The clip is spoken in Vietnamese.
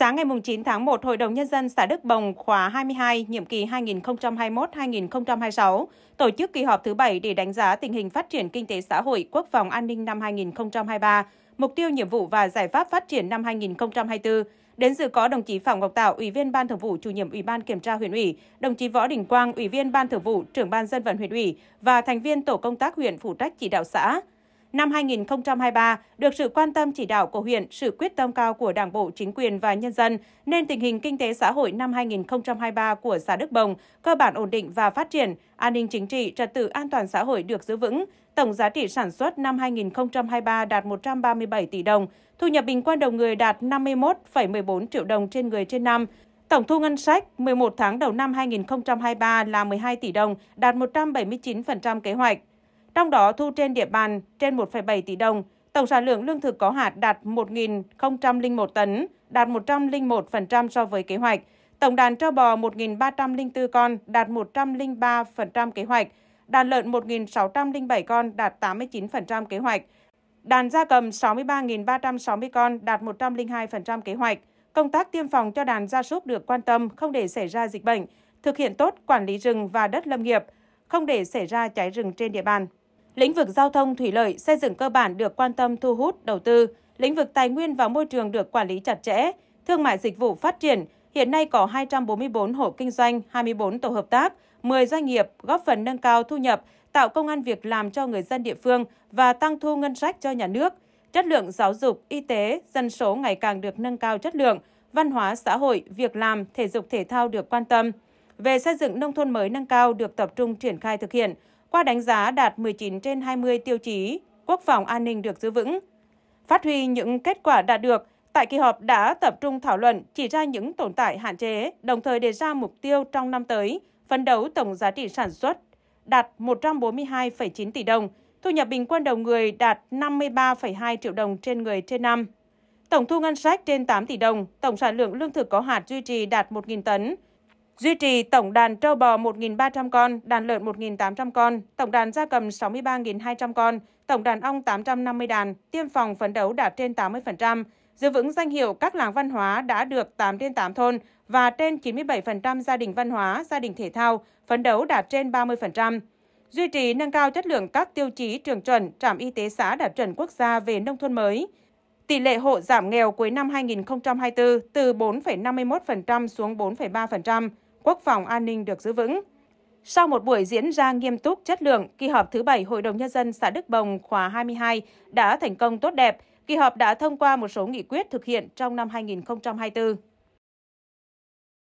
Sáng ngày 9 tháng 1, Hội đồng Nhân dân xã Đức Bồng khóa 22, nhiệm kỳ 2021-2026, tổ chức kỳ họp thứ 7 để đánh giá tình hình phát triển kinh tế xã hội, quốc phòng an ninh năm 2023, mục tiêu nhiệm vụ và giải pháp phát triển năm 2024. Đến dự có đồng chí Phạm Ngọc Tạo, Ủy viên Ban Thường vụ, Chủ nhiệm Ủy ban Kiểm tra huyện ủy, đồng chí Võ Đình Quang, Ủy viên Ban Thường vụ, Trưởng ban Dân vận huyện ủy và thành viên tổ công tác huyện phụ trách chỉ đạo xã năm 2023 được sự quan tâm chỉ đạo của huyện, sự quyết tâm cao của Đảng bộ, chính quyền và nhân dân, nên tình hình kinh tế xã hội năm 2023 của xã Đức Bồng cơ bản ổn định và phát triển, an ninh chính trị, trật tự an toàn xã hội được giữ vững, tổng giá trị sản xuất năm 2023 đạt 137 tỷ đồng, thu nhập bình quân đầu người đạt 51,14 triệu đồng trên người trên năm, Tổng thu ngân sách 11 tháng đầu năm 2023 là 12 tỷ đồng, đạt 179% kế hoạch. Trong đó thu trên địa bàn trên 1,7 tỷ đồng, tổng sản lượng lương thực có hạt đạt 1.001 tấn, đạt 101% so với kế hoạch. Tổng đàn trâu bò 1.304 con, đạt 103% kế hoạch. Đàn lợn 1.607 con, đạt 89% kế hoạch. Đàn gia cầm 63.360 con, đạt 102% kế hoạch. Công tác tiêm phòng cho đàn gia súc được quan tâm, không để xảy ra dịch bệnh, thực hiện tốt quản lý rừng và đất lâm nghiệp, không để xảy ra cháy rừng trên địa bàn. Lĩnh vực giao thông thủy lợi, xây dựng cơ bản được quan tâm thu hút đầu tư, lĩnh vực tài nguyên và môi trường được quản lý chặt chẽ, thương mại dịch vụ phát triển, hiện nay có 244 hộ kinh doanh, 24 tổ hợp tác, 10 doanh nghiệp góp phần nâng cao thu nhập, tạo công an việc làm cho người dân địa phương và tăng thu ngân sách cho nhà nước. Chất lượng giáo dục, y tế, dân số ngày càng được nâng cao chất lượng, văn hóa xã hội, việc làm, thể dục thể thao được quan tâm. Về xây dựng nông thôn mới nâng cao được tập trung triển khai thực hiện, qua đánh giá đạt 19 trên 20 tiêu chí, quốc phòng an ninh được giữ vững. Phát huy những kết quả đạt được, tại kỳ họp đã tập trung thảo luận, chỉ ra những tồn tại hạn chế, đồng thời đề ra mục tiêu trong năm tới, phấn đấu tổng giá trị sản xuất đạt 142,9 tỷ đồng, thu nhập bình quân đầu người đạt 53,2 triệu đồng trên người trên năm. Tổng thu ngân sách trên 8 tỷ đồng, tổng sản lượng lương thực có hạt duy trì đạt 1.000 tấn, duy trì tổng đàn trâu bò 1.300 con, đàn lợn 1.800 con, tổng đàn gia cầm 63.200 con, tổng đàn ong 850 đàn, tiêm phòng phấn đấu đạt trên 80%, giữ vững danh hiệu các làng văn hóa đã được 8 trên 8 thôn và trên 97% gia đình văn hóa, gia đình thể thao, phấn đấu đạt trên 30%. Duy trì nâng cao chất lượng các tiêu chí trường chuẩn, trạm y tế xã đạt chuẩn quốc gia về nông thôn mới. Tỷ lệ hộ giảm nghèo cuối năm 2024 từ 4,51% xuống 4,3% quốc phòng an ninh được giữ vững. Sau một buổi diễn ra nghiêm túc chất lượng, kỳ họp thứ 7 Hội đồng Nhân dân xã Đức Bồng khóa 22 đã thành công tốt đẹp. Kỳ họp đã thông qua một số nghị quyết thực hiện trong năm 2024.